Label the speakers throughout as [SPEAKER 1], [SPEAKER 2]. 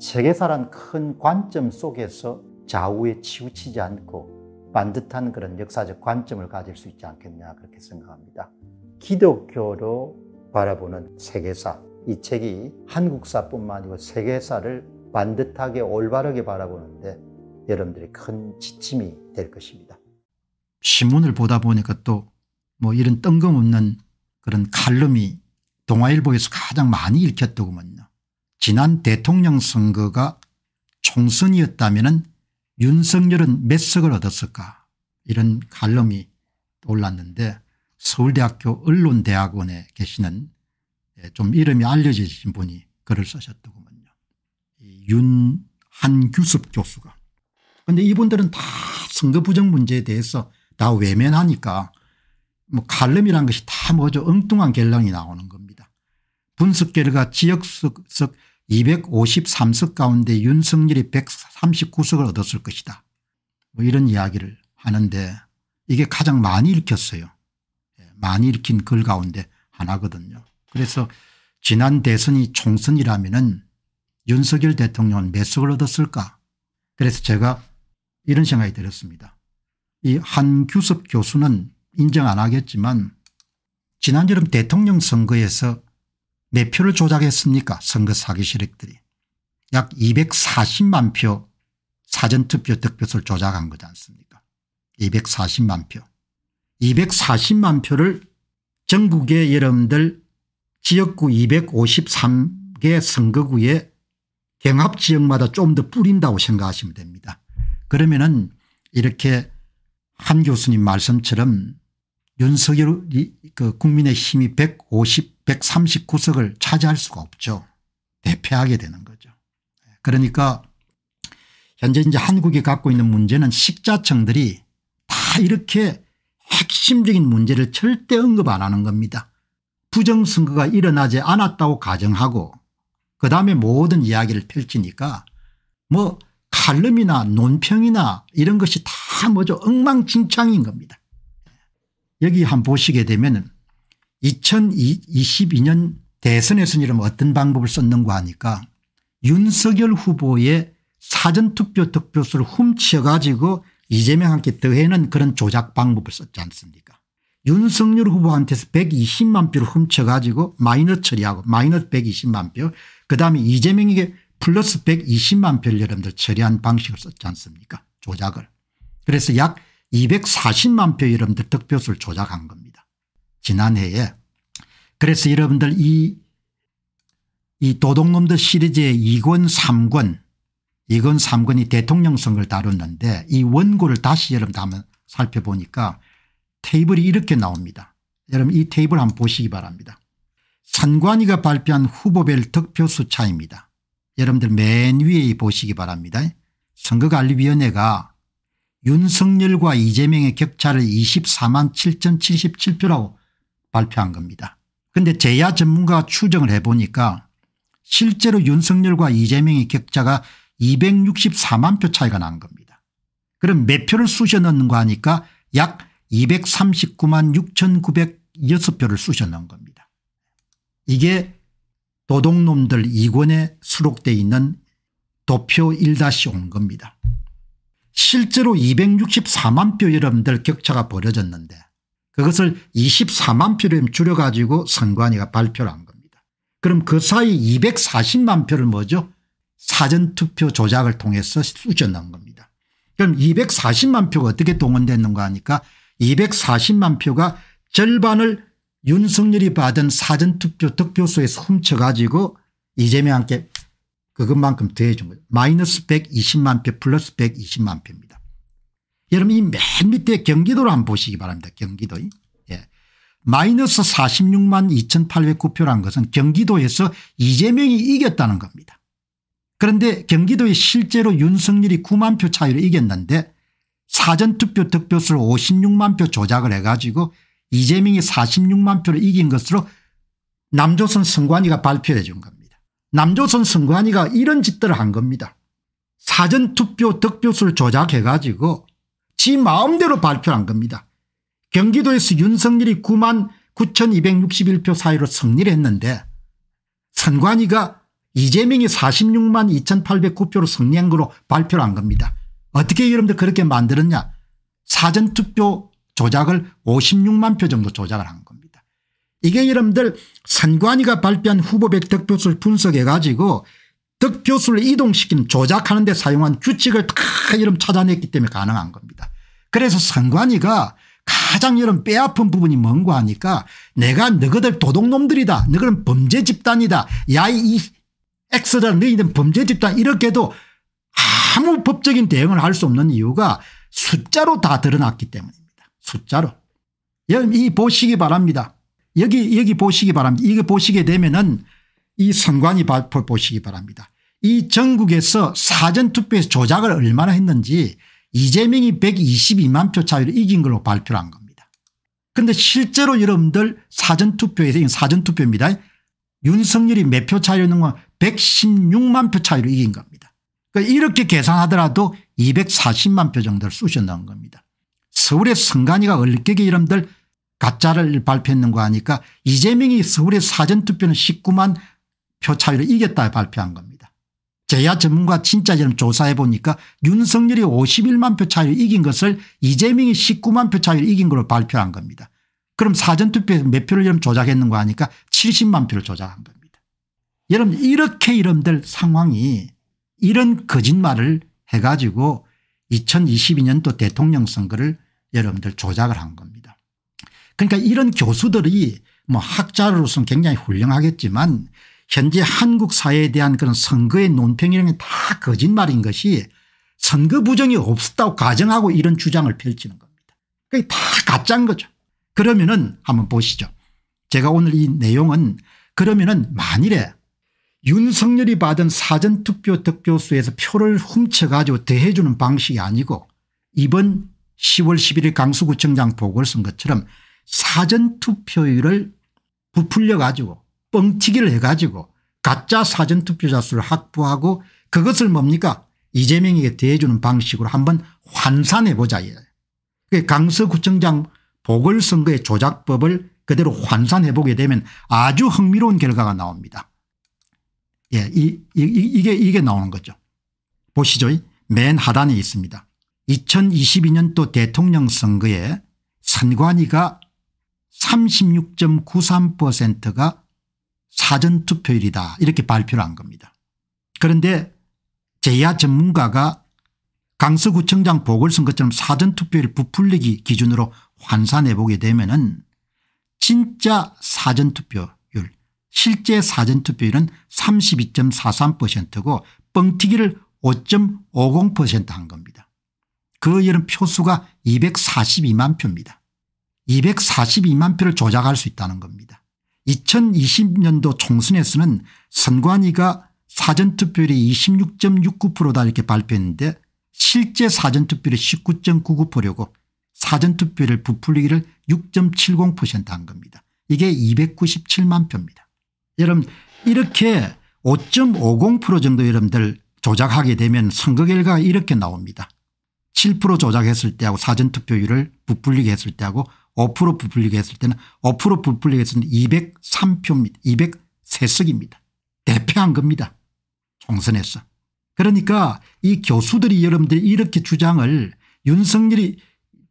[SPEAKER 1] 세계사란 큰 관점 속에서 좌우에 치우치지 않고 반듯한 그런 역사적 관점을 가질 수 있지 않겠냐 그렇게 생각합니다. 기독교로 바라보는 세계사 이 책이 한국사뿐만 아니고 세계사를 반듯하게 올바르게 바라보는데 여러분들이 큰 지침이 될 것입니다. 신문을 보다 보니까 또 뭐 이런 뜬금없는 그런 칼럼이 동아일보에서 가장 많이 읽혔더구먼요. 지난 대통령 선거가 총선이었다면 윤석열은 몇 석을 얻었을까 이런 칼럼이 올랐는데 서울대학교 언론대학원에 계시는 예, 좀 이름이 알려지신 분이 글을 쓰셨더군요. 윤한규섭 교수가. 그런데 이분들은 다 선거 부정 문제에 대해서 다 외면하니까 뭐 칼럼이란 것이 다 뭐죠 엉뚱한 결론이 나오는 겁니다. 분석 결과 지역적 253석 가운데 윤석열이 139석을 얻었을 것이다. 뭐 이런 이야기를 하는데 이게 가장 많이 읽혔어요. 예, 많이 읽힌 글 가운데 하나거든요. 그래서 지난 대선이 총선이라면 윤석열 대통령은 몇 석을 얻었을까? 그래서 제가 이런 생각이 들었습니다. 이 한규섭 교수는 인정 안 하겠지만 지난 여름 대통령 선거에서 몇 표를 조작했습니까 선거 사기 세력들이. 약 240만 표 사전투표 득표수를 조작한 거지 않습니까 240만 표. 240만 표를 전국의 여러분들 지역구 253개 선거구에 경합지역마다 좀 더 뿌린다고 생각하시면 됩니다. 그러면은 이렇게 한 교수님 말씀처럼 윤석열 그 국민의힘이 5 0 139석을 차지할 수가 없죠. 대패하게 되는 거죠. 그러니까 현재 이제 한국이 갖고 있는 문제는 식자청들이다 이렇게 핵심적인 문제를 절대 언급 안 하는 겁니다. 부정선거가 일어나지 않았다고 가정하고 그다음에 모든 이야기를 펼치니까 뭐 칼럼이나 논평이나 이런 것이 다 뭐죠 엉망진창인 겁니다. 여기 한번 보시게 되면 2022년 대선에서는 이러면 어떤 방법을 썼는가 하니까 윤석열 후보의 사전투표 득표수를 훔쳐 가지고 이재명한테 더해는 그런 조작 방법을 썼지 않습니까 윤석열 후보한테서 120만 표를 훔쳐 가지고 마이너 처리하고 마이너스 120만 표 그다음에 이재명에게 플러스 120만 표를 여러분들 처리한 방식을 썼지 않습니까 조작을 그래서 약 240만 표 여러분들 득표수를 조작한 겁니다. 지난해에 그래서 여러분들 이, 이 도둑놈들 시리즈의 2권 3권 2권 3권이 대통령 선거를 다뤘는데 이 원고를 다시 여러분들 한번 살펴보니까 테이블이 이렇게 나옵니다. 여러분 이 테이블 한번 보시기 바랍니다. 선관위가 발표한 후보별 득표수 차입니다. 여러분들 맨 위에 보시기 바랍니다. 선거관리위원회가 윤석열과 이재명의 격차를 24만 7,077표라고 발표한 겁니다. 그런데 제야 전문가가 추정을 해보니까 실제로 윤석열과 이재명의 격차가 264만 표 차이가 난 겁니다. 그럼 몇 표를 쑤셔 넣는거 하니까 약 239만 6,906표를 쑤셔 넣은 겁니다. 이게 도둑놈들 2권에 수록되어 있는 도표 1 5 겁니다. 실제로 264만 표 여러분들 격차가 벌어졌는데 그것을 24만 표를 줄여가지고 선관위가 발표를 한 겁니다. 그럼 그 사이 240만 표를 뭐죠? 사전투표 조작을 통해서 쑤셔넣 겁니다. 그럼 240만 표가 어떻게 동원됐는가 하니까 240만 표가 절반을 윤석열이 받은 사전투표 득표소에서 훔쳐가지고 이재명한테 그것만큼 더해준 거죠. 마이너스 120만 표 플러스 120만 표입니다. 여러분 이 맨 밑에 경기도를 한번 보시기 바랍니다. 경기도. 예. 마이너스 46만 2809표라는 것은 경기도에서 이재명이 이겼다는 겁니다. 그런데 경기도에 실제로 윤석열이 9만 표 차이로 이겼는데 사전투표 득표수를 56만 표 조작을 해가지고 이재명이 46만 표를 이긴 것으로 남조선 선관위가 발표해 준 겁니다. 남조선 선관위가 이런 짓들을 한 겁니다. 사전투표 득표수를 조작해 가지고 지 마음대로 발표한 겁니다. 경기도에서 윤석열이 9만 9261표 사이로 승리를 했는데 선관위가 이재명이 46만 2809표로 승리한 거로 발표를 한 겁니다. 어떻게 여러분들 그렇게 만들었냐 사전투표 조작을 56만 표 정도 조작을 한 겁니다. 이게 여러분들 선관위가 발표한 후보 백 득표수를 분석해 가지고 특교수를 이동시킨 조작하는 데 사용한 규칙을 다 이름 찾아냈기 때문에 가능한 겁니다. 그래서 선관위가 가장 이런 빼앗픈 부분이 뭔고 하니까 내가 너희들 도둑놈들이다. 너희들은 범죄 집단이다. 야 이 X다 너희들 범죄 집단 이렇게도 아무 법적인 대응을 할 수 없는 이유가 숫자로 다 드러났기 때문입니다. 숫자로. 여러분 이 보시기 바랍니다. 여기 여기 보시기 바랍니다. 이거 보시게 되면은 이 선관위 발표를 보시기 바랍니다. 이 전국에서 사전투표에서 조작을 얼마나 했는지 이재명이 122만 표 차이로 이긴 걸로 발표를 한 겁니다. 그런데 실제로 여러분들 사전투표에서 사전투표입니다. 윤석열이 몇 표 차이로 있는 건 116만 표 차이로 이긴 겁니다. 그러니까 이렇게 계산하더라도 240만 표 정도를 쑤셔 넣은 겁니다. 서울의 선관위가 얼격에 여러분들 가짜를 발표했는 거 아니까 이재명이 서울의 사전투표는 19만 표 차이로 이겼다 발표한 겁니다. 제야 전문가 진짜처럼 조사해 보니까 윤석열이 51만 표 차이로 이긴 것을 이재명이 19만 표 차이로 이긴 걸로 발표한 겁니다. 그럼 사전투표에서 몇 표를 조작했는가 하니까 70만 표를 조작한 겁니다. 여러분 이렇게 이름들 상황이 이런 거짓말을 해가지고 2022년도 대통령 선거를 여러분들 조작을 한 겁니다. 그러니까 이런 교수들이 뭐 학자로서는 굉장히 훌륭하겠지만 현재 한국 사회에 대한 그런 선거의 논평이라는 게 다 거짓말인 것이 선거 부정이 없었다고 가정하고 이런 주장을 펼치는 겁니다. 그게 다 가짜인 거죠. 그러면은 한번 보시죠. 제가 오늘 이 내용은 그러면은 만일에 윤석열이 받은 사전투표 득표수에서 표를 훔쳐가지고 대해주는 방식이 아니고 이번 10월 11일 강서구청장 보궐선거처럼 사전투표율을 부풀려가지고 뻥튀기를 해가지고 가짜 사전투표자 수를 확보하고 그것을 뭡니까 이재명에게 대해주는 방식으로 한번 환산해보자. 예. 강서구청장 보궐선거의 조작법을 그대로 환산해보게 되면 아주 흥미로운 결과가 나옵니다. 예, 이, 이, 이게, 이게 나오는 거죠. 보시죠. 맨 하단에 있습니다. 2022년도 대통령 선거에 선관위가 36.93%가 사전투표일이다 이렇게 발표를 한 겁니다. 그런데 제야 전문가가 강서구청장 보궐선거처럼 사전투표일 부풀리기 기준으로 환산해 보게 되면 은 진짜 사전투표율 실제 사전투표율은 32.43%고 뻥튀기를 5.50%한 겁니다. 그 여름 표수가 242만 표입니다. 242만 표를 조작할 수 있다는 겁니다. 2020년도 총선에서는 선관위가 사전투표율이 26.69%다 이렇게 발표했는데 실제 사전투표율이 19.99%고 려 사전투표율 을 부풀리기를 6.70%한 겁니다. 이게 297만 표입니다. 여러분 이렇게 5.50% 정도 여러분들 조작하게 되면 선거 결과가 이렇게 나옵니다. 7% 조작했을 때하고 사전투표율을 부풀리게 했을 때하고 5% 부풀리기했을 때는 5% 부풀리기했을 때는 203표입니다. 203석입니다. 대패한 겁니다. 총선에서. 그러니까 이 교수들이 여러분들이 이렇게 주장을 윤석열이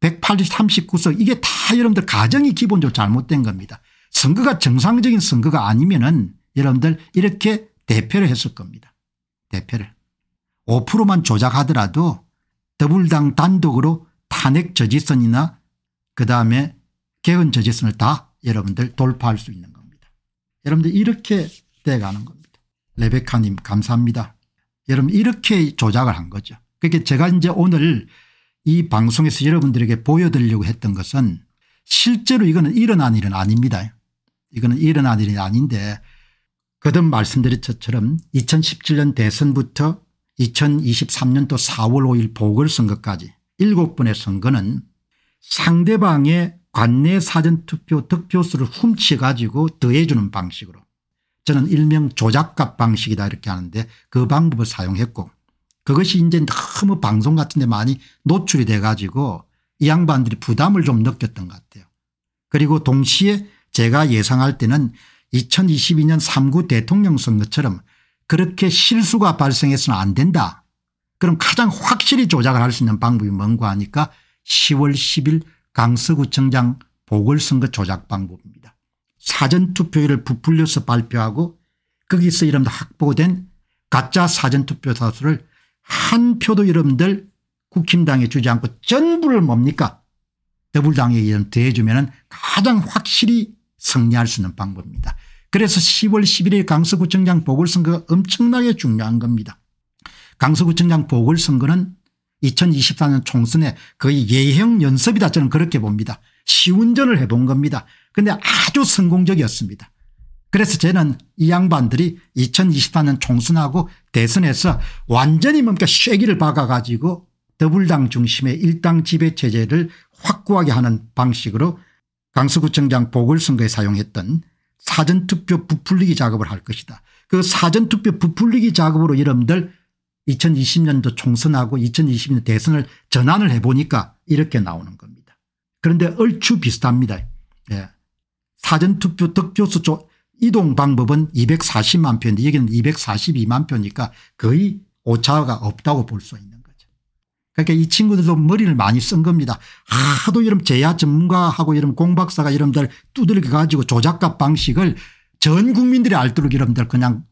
[SPEAKER 1] 139석 이게 다 여러분들 가정이 기본적으로 잘못된 겁니다. 선거가 정상적인 선거가 아니면 은 여러분들 이렇게 대표를 했을 겁니다. 대표를. 5%만 조작하더라도 더불당 단독으로 탄핵 저지선이나 그다음에 개헌 저지선을 다 여러분들 돌파할 수 있는 겁니다. 여러분들 이렇게 돼가는 겁니다. 레베카님 감사합니다. 여러분 이렇게 조작을 한 거죠. 그러니까 제가 이제 오늘 이 방송에서 여러분들에게 보여드리려고 했던 것은 실제로 이거는 일어난 일은 아닙니다. 이거는 일어난 일이 아닌데 거듭 말씀드린 것처럼 2017년 대선부터 2023년도 4월 5일 보궐선거까지 7번의 선거는 상대방의 관내 사전투표 득표수를 훔쳐가지고 더해주는 방식으로 저는 일명 조작값 방식이다 이렇게 하는데 그 방법을 사용했고 그것이 이제 너무 방송 같은 데 많이 노출이 돼 가지고 이 양반들이 부담을 좀 느꼈던 것 같아요. 그리고 동시에 제가 예상할 때는 2022년 3구 대통령 선거처럼 그렇게 실수가 발생해서는 안 된다. 그럼 가장 확실히 조작을 할 수 있는 방법이 뭔가 하니까 10월 10일 강서구청장 보궐선거 조작 방법입니다. 사전투표율을 부풀려서 발표하고 거기서 여러분들 확보된 가짜 사전투표 사수를 한 표도 여러분들 국힘당에 주지 않고 전부를 뭡니까 더불당에 대해주면 가장 확실히 승리할 수 있는 방법입니다. 그래서 10월 11일 강서구청장 보궐선거가 엄청나게 중요한 겁니다. 강서구청장 보궐선거는 2024년 총선에 거의 예형 연습이다 저는 그렇게 봅니다. 시운전을 해본 겁니다. 근데 아주 성공적이었습니다. 그래서 저는 이 양반들이 2024년 총선하고 대선에서 완전히 뭔가 쉐기를 박아가지고 더불당 중심의 일당 지배체제를 확고하게 하는 방식으로 강서구청장 보궐선거에 사용했던 사전투표 부풀리기 작업을 할 것이다. 그 사전투표 부풀리기 작업으로 여러분들 2020년도 총선하고 2020년 대선을 전환을 해보니까 이렇게 나오는 겁니다. 그런데 얼추 비슷합니다. 예. 사전투표 득표수 조, 이동 방법은 240만 표인데 여기는 242만 표니까 거의 오차가 없다고 볼 수 있는 거죠. 그러니까 이 친구들도 머리를 많이 쓴 겁니다. 하도 이런 제야 전문가하고 이런 공박사가 이런들 두들겨 가지고 조작값 방식을 전 국민들이 알도록 이런들 그냥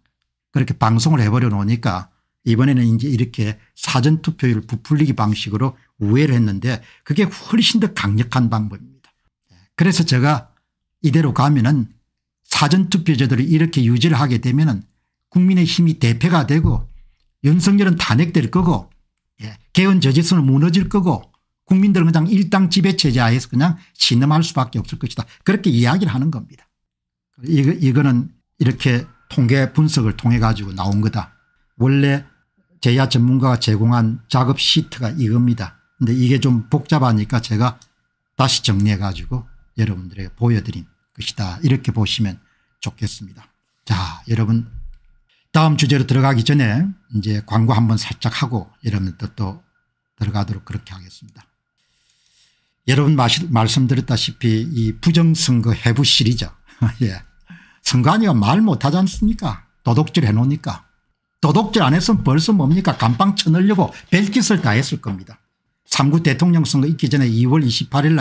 [SPEAKER 1] 그렇게 방송을 해버려 놓으니까 이번에는 이제 이렇게 사전투표율 부풀리기 방식으로 우회를 했는데 그게 훨씬 더 강력한 방법입니다. 그래서 제가 이대로 가면은 사전투표제도를 이렇게 유지를 하게 되면은 국민의힘이 대패가 되고 윤석열은 탄핵될 거고 예, 개헌 저지수는 무너질 거고 국민들은 그냥 일당 지배 체제 하에서 그냥 신음할 수밖에 없을 것이다. 그렇게 이야기를 하는 겁니다. 이거, 이거는 이렇게 통계 분석을 통해 가지고 나온 거다. 원래 제야 전문가가 제공한 작업 시트가 이겁니다. 근데 이게 좀 복잡하니까 제가 다시 정리해 가지고 여러분들에게 보여드린 것이다 이렇게 보시면 좋겠습니다. 자 여러분 다음 주제로 들어가기 전에 이제 광고 한번 살짝 하고 여러분들 또 들어가도록 그렇게 하겠습니다. 여러분 마시, 말씀드렸다시피 이 부정선거 해부 시리죠 예. 선관위가 말 못하지 않습니까 도덕질 해놓으니까 도덕질 안 했으면 벌써 뭡니까 감방 쳐넣으려고 벨짓을 다 했을 겁니다. 3구 대통령 선거 있기 전에 2월 28일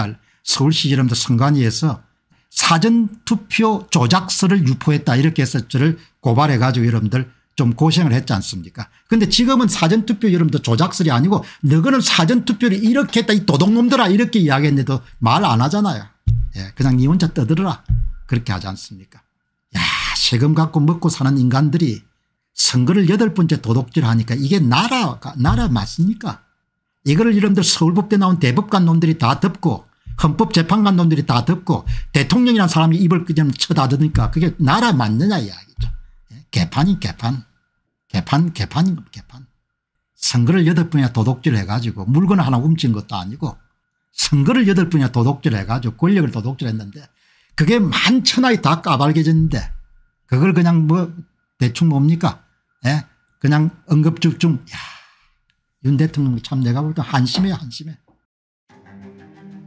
[SPEAKER 1] 날서울시여러분사 선관위에서 사전투표 조작서를 유포했다 이렇게 해서 저를 고발해 가지고 여러분들 좀 고생을 했지 않습니까 그런데 지금은 사전투표 여러분들 조작설이 아니고 너희는 사전투표를 이렇게 했다 이 도둑놈들아 이렇게 이야기했는데도 말 안 하잖아요. 예, 그냥 니 혼자 떠들어라 그렇게 하지 않습니까 야 세금 갖고 먹고 사는 인간들이 선거를 여덟 번째 도둑질 하니까 이게 나라가 나라 맞습니까 이거를 이름들 서울법대 나온 대법관 놈들이 다 덮고 헌법재판관 놈들이 다 덮고 대통령이란 사람이 입을 그냥 쳐다드니까 그게 나라 맞느냐 이야기죠. 예, 개판이 개판. 개판 개판인 겁니다. 개판. 선거를 여덟 번이나 도둑질 해가지고 물건 하나 훔친 것도 아니고 선거를 여덟 번이나 도둑질 해가지고 권력을 도둑질 했는데 그게 만천하에 다 까발겨졌는데 그걸 그냥 뭐 대충 뭡니까 예? 그냥 언급죽중. 야, 윤 대통령 참 내가 볼 때 한심해 요 한심해.